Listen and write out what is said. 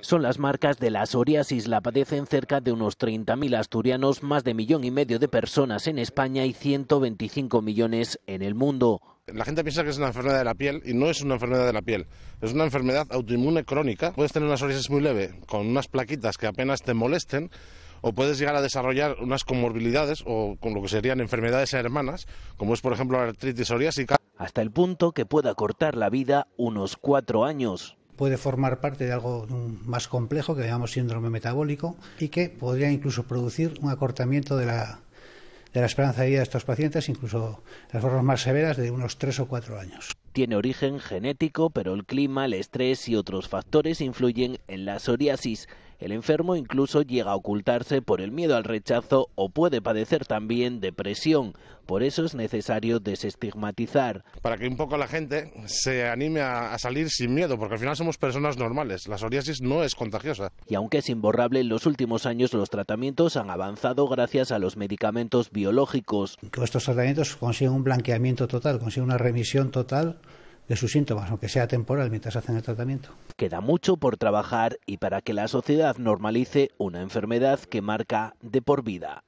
Son las marcas de la psoriasis. La padecen cerca de unos 30.000 asturianos, más de millón y medio de personas en España y 125 millones en el mundo. La gente piensa que es una enfermedad de la piel y no es una enfermedad de la piel. Es una enfermedad autoinmune crónica. Puedes tener una psoriasis muy leve, con unas plaquitas que apenas te molesten, o puedes llegar a desarrollar unas comorbilidades o con lo que serían enfermedades hermanas, como es por ejemplo la artritis psoriásica. Hasta el punto que pueda cortar la vida unos cuatro años puede formar parte de algo más complejo que llamamos síndrome metabólico y que podría incluso producir un acortamiento de la, de la esperanza de vida de estos pacientes, incluso las formas más severas de unos tres o cuatro años. Tiene origen genético, pero el clima, el estrés y otros factores influyen en la psoriasis. El enfermo incluso llega a ocultarse por el miedo al rechazo o puede padecer también depresión. Por eso es necesario desestigmatizar. Para que un poco la gente se anime a, salir sin miedo, porque al final somos personas normales. La psoriasis no es contagiosa. Y aunque es imborrable, en los últimos años los tratamientos han avanzado gracias a los medicamentos biológicos. Estos tratamientos consiguen un blanqueamiento total, consiguen una remisión total de sus síntomas, aunque sea temporal, mientras hacen el tratamiento. Queda mucho por trabajar y para que la sociedad normalice una enfermedad que marca de por vida.